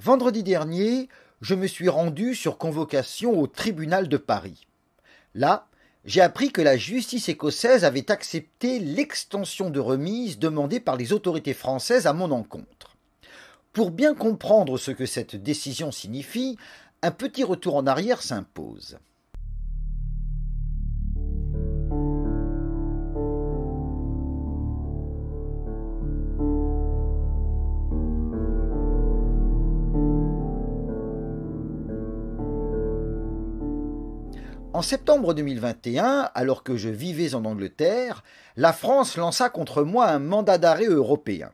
Vendredi dernier, je me suis rendu sur convocation au tribunal de Paris. Là, j'ai appris que la justice écossaise avait accepté l'extension de remise demandée par les autorités françaises à mon encontre. Pour bien comprendre ce que cette décision signifie, un petit retour en arrière s'impose. En septembre 2021, alors que je vivais en Angleterre, la France lança contre moi un mandat d'arrêt européen.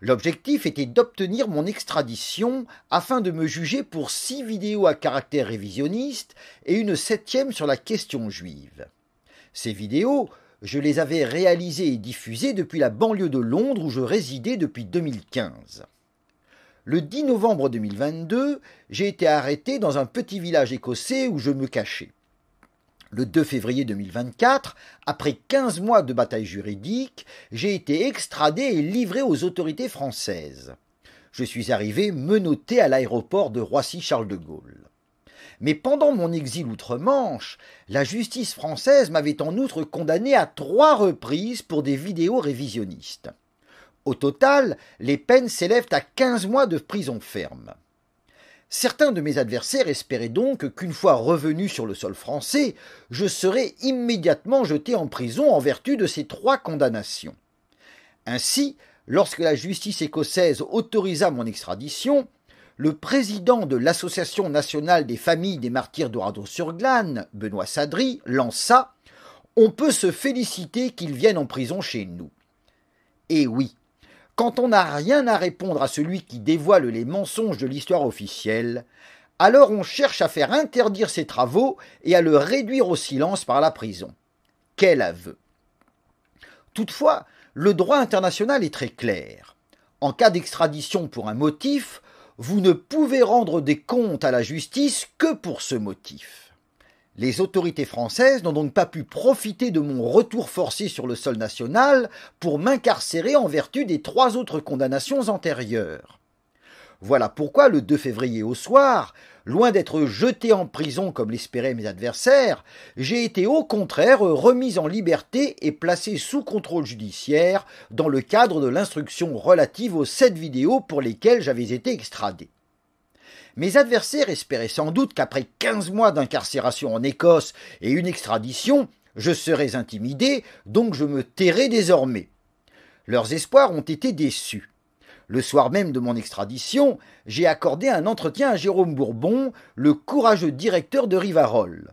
L'objectif était d'obtenir mon extradition afin de me juger pour six vidéos à caractère révisionniste et une septième sur la question juive. Ces vidéos, je les avais réalisées et diffusées depuis la banlieue de Londres où je résidais depuis 2015. Le 10 novembre 2022, j'ai été arrêté dans un petit village écossais où je me cachais. Le 2 février 2024, après 15 mois de bataille juridique, j'ai été extradé et livré aux autorités françaises. Je suis arrivé menotté à l'aéroport de Roissy-Charles de Gaulle. Mais pendant mon exil outre-Manche, la justice française m'avait en outre condamné à trois reprises pour des vidéos révisionnistes. Au total, les peines s'élèvent à 15 mois de prison ferme. Certains de mes adversaires espéraient donc qu'une fois revenu sur le sol français, je serais immédiatement jeté en prison en vertu de ces trois condamnations. Ainsi, lorsque la justice écossaise autorisa mon extradition, le président de l'Association nationale des familles des martyrs d'Orado-sur-Glane, Benoît Sadry, lança On peut se féliciter qu'il vienne en prison chez nous. Et oui, quand on n'a rien à répondre à celui qui dévoile les mensonges de l'histoire officielle, alors on cherche à faire interdire ses travaux et à le réduire au silence par la prison. Quel aveu Toutefois, le droit international est très clair. En cas d'extradition pour un motif, vous ne pouvez rendre des comptes à la justice que pour ce motif. Les autorités françaises n'ont donc pas pu profiter de mon retour forcé sur le sol national pour m'incarcérer en vertu des trois autres condamnations antérieures. Voilà pourquoi le 2 février au soir, loin d'être jeté en prison comme l'espéraient mes adversaires, j'ai été au contraire remis en liberté et placé sous contrôle judiciaire dans le cadre de l'instruction relative aux sept vidéos pour lesquelles j'avais été extradé. Mes adversaires espéraient sans doute qu'après quinze mois d'incarcération en Écosse et une extradition, je serais intimidé, donc je me tairai désormais. Leurs espoirs ont été déçus. Le soir même de mon extradition, j'ai accordé un entretien à Jérôme Bourbon, le courageux directeur de Rivarol.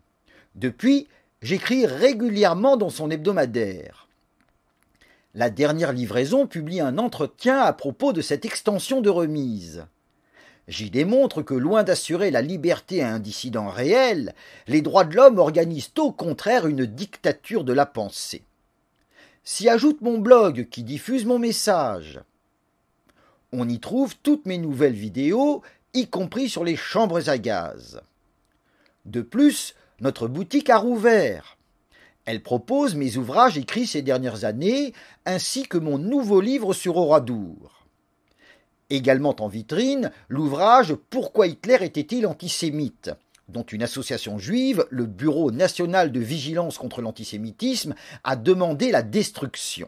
Depuis, j'écris régulièrement dans son hebdomadaire. La dernière livraison publie un entretien à propos de cette extension de remise. J'y démontre que loin d'assurer la liberté à un dissident réel, les droits de l'homme organisent au contraire une dictature de la pensée. S'y ajoute mon blog qui diffuse mon message. On y trouve toutes mes nouvelles vidéos, y compris sur les chambres à gaz. De plus, notre boutique a rouvert. Elle propose mes ouvrages écrits ces dernières années, ainsi que mon nouveau livre sur Oradour. Également en vitrine, l'ouvrage Pourquoi Hitler était-il antisémite dont une association juive, le Bureau national de vigilance contre l'antisémitisme, a demandé la destruction.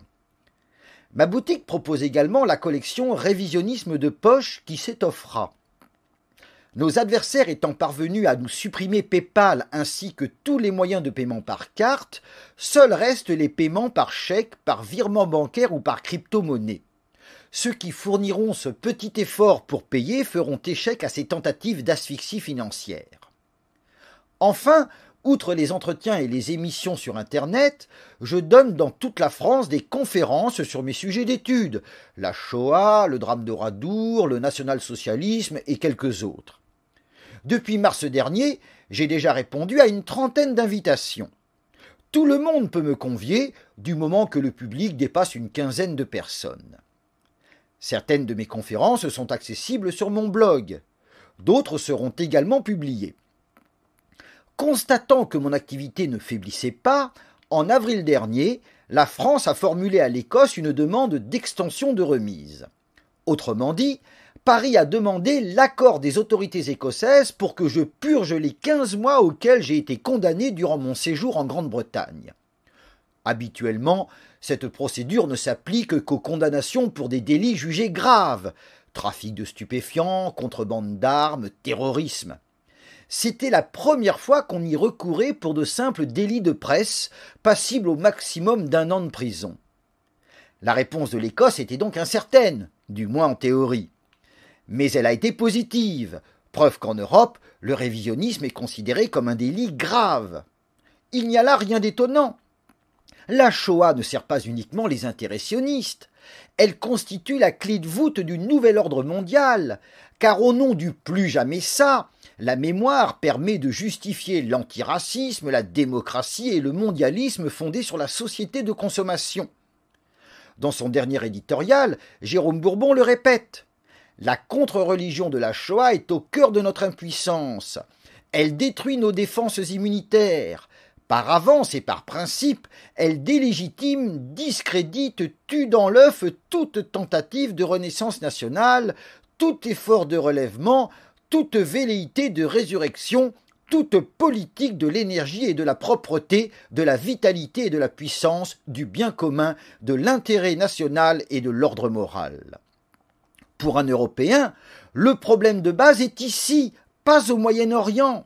Ma boutique propose également la collection Révisionnisme de poche qui s'étoffera. Nos adversaires étant parvenus à nous supprimer PayPal ainsi que tous les moyens de paiement par carte, seuls restent les paiements par chèque, par virement bancaire ou par crypto-monnaie. Ceux qui fourniront ce petit effort pour payer feront échec à ces tentatives d'asphyxie financière. Enfin, outre les entretiens et les émissions sur Internet, je donne dans toute la France des conférences sur mes sujets d'études, la Shoah, le drame de Radour, le national-socialisme et quelques autres. Depuis mars dernier, j'ai déjà répondu à une trentaine d'invitations. Tout le monde peut me convier du moment que le public dépasse une quinzaine de personnes. Certaines de mes conférences sont accessibles sur mon blog. D'autres seront également publiées. Constatant que mon activité ne faiblissait pas, en avril dernier, la France a formulé à l'Écosse une demande d'extension de remise. Autrement dit, Paris a demandé l'accord des autorités écossaises pour que je purge les 15 mois auxquels j'ai été condamné durant mon séjour en Grande-Bretagne. Habituellement, cette procédure ne s'applique qu'aux condamnations pour des délits jugés graves trafic de stupéfiants, contrebande d'armes, terrorisme. C'était la première fois qu'on y recourait pour de simples délits de presse, passibles au maximum d'un an de prison. La réponse de l'Écosse était donc incertaine, du moins en théorie. Mais elle a été positive, preuve qu'en Europe, le révisionnisme est considéré comme un délit grave. Il n'y a là rien d'étonnant, la Shoah ne sert pas uniquement les intérêts sionistes. Elle constitue la clé de voûte du nouvel ordre mondial, car au nom du plus jamais ça, la mémoire permet de justifier l'antiracisme, la démocratie et le mondialisme fondés sur la société de consommation. Dans son dernier éditorial, Jérôme Bourbon le répète. La contre-religion de la Shoah est au cœur de notre impuissance. Elle détruit nos défenses immunitaires, par avance et par principe, elle délégitime, discrédite, tue dans l'œuf toute tentative de renaissance nationale, tout effort de relèvement, toute velléité de résurrection, toute politique de l'énergie et de la propreté, de la vitalité et de la puissance, du bien commun, de l'intérêt national et de l'ordre moral. Pour un Européen, le problème de base est ici, pas au Moyen-Orient.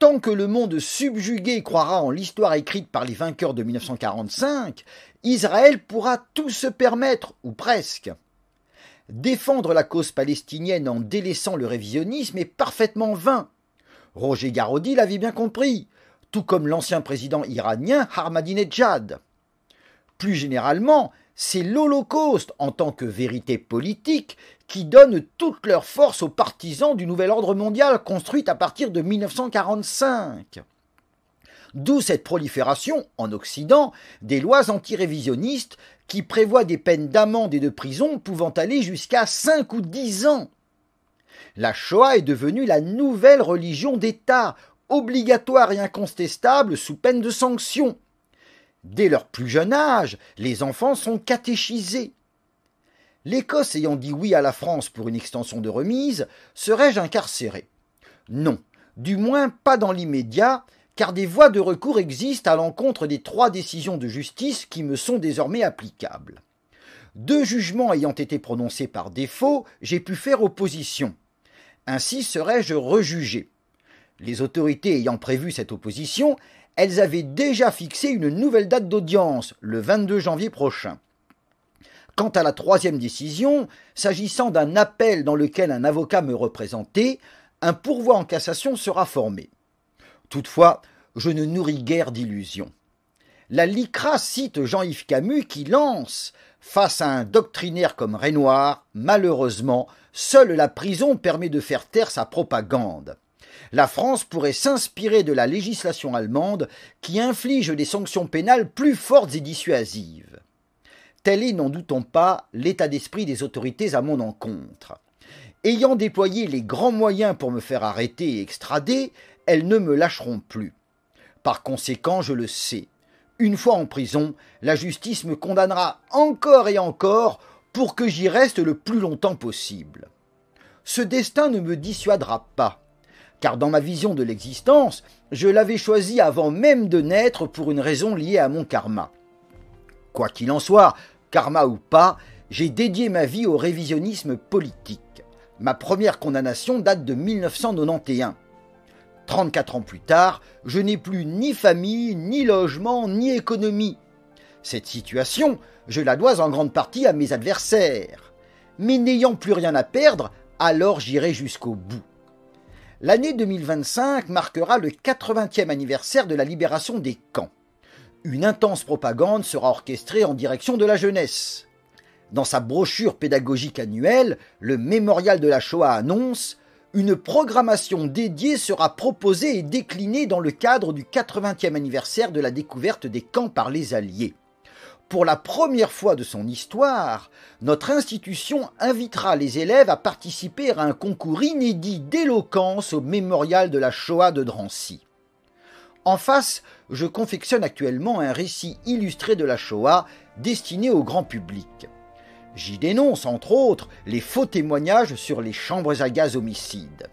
Tant que le monde subjugué croira en l'histoire écrite par les vainqueurs de 1945, Israël pourra tout se permettre, ou presque. Défendre la cause palestinienne en délaissant le révisionnisme est parfaitement vain. Roger Garodi l'avait bien compris, tout comme l'ancien président iranien Ahmadinejad. Plus généralement, c'est l'Holocauste en tant que vérité politique qui donne toute leur force aux partisans du nouvel ordre mondial construit à partir de 1945. D'où cette prolifération, en Occident, des lois antirévisionnistes qui prévoient des peines d'amende et de prison pouvant aller jusqu'à 5 ou 10 ans. La Shoah est devenue la nouvelle religion d'État, obligatoire et incontestable sous peine de sanction. Dès leur plus jeune âge, les enfants sont catéchisés. L'Écosse ayant dit oui à la France pour une extension de remise, serais-je incarcéré Non, du moins pas dans l'immédiat, car des voies de recours existent à l'encontre des trois décisions de justice qui me sont désormais applicables. Deux jugements ayant été prononcés par défaut, j'ai pu faire opposition. Ainsi serais-je rejugé. Les autorités ayant prévu cette opposition, elles avaient déjà fixé une nouvelle date d'audience, le 22 janvier prochain. Quant à la troisième décision, s'agissant d'un appel dans lequel un avocat me représentait, un pourvoi en cassation sera formé. Toutefois, je ne nourris guère d'illusions. La LICRA cite Jean-Yves Camus qui lance Face à un doctrinaire comme Renoir, malheureusement, seule la prison permet de faire taire sa propagande la France pourrait s'inspirer de la législation allemande qui inflige des sanctions pénales plus fortes et dissuasives. Tel est, n'en doutons pas, l'état d'esprit des autorités à mon encontre. Ayant déployé les grands moyens pour me faire arrêter et extrader, elles ne me lâcheront plus. Par conséquent, je le sais. Une fois en prison, la justice me condamnera encore et encore pour que j'y reste le plus longtemps possible. Ce destin ne me dissuadera pas car dans ma vision de l'existence, je l'avais choisi avant même de naître pour une raison liée à mon karma. Quoi qu'il en soit, karma ou pas, j'ai dédié ma vie au révisionnisme politique. Ma première condamnation date de 1991. 34 ans plus tard, je n'ai plus ni famille, ni logement, ni économie. Cette situation, je la dois en grande partie à mes adversaires. Mais n'ayant plus rien à perdre, alors j'irai jusqu'au bout l'année 2025 marquera le 80e anniversaire de la libération des camps. Une intense propagande sera orchestrée en direction de la jeunesse. Dans sa brochure pédagogique annuelle, le Mémorial de la Shoah annonce une programmation dédiée sera proposée et déclinée dans le cadre du 80e anniversaire de la découverte des camps par les Alliés pour la première fois de son histoire, notre institution invitera les élèves à participer à un concours inédit d'éloquence au mémorial de la Shoah de Drancy. En face, je confectionne actuellement un récit illustré de la Shoah destiné au grand public. J'y dénonce, entre autres, les faux témoignages sur les chambres à gaz homicides.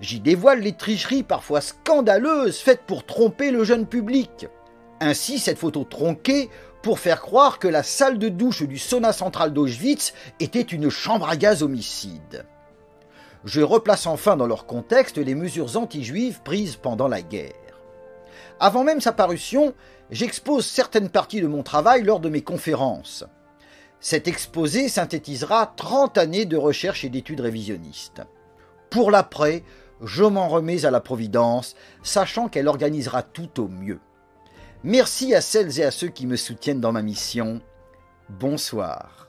J'y dévoile les tricheries parfois scandaleuses faites pour tromper le jeune public. Ainsi, cette photo tronquée pour faire croire que la salle de douche du sauna central d'Auschwitz était une chambre à gaz homicide. Je replace enfin dans leur contexte les mesures anti-juives prises pendant la guerre. Avant même sa parution, j'expose certaines parties de mon travail lors de mes conférences. Cet exposé synthétisera 30 années de recherche et d'études révisionnistes. Pour l'après, je m'en remets à la Providence, sachant qu'elle organisera tout au mieux. Merci à celles et à ceux qui me soutiennent dans ma mission. Bonsoir.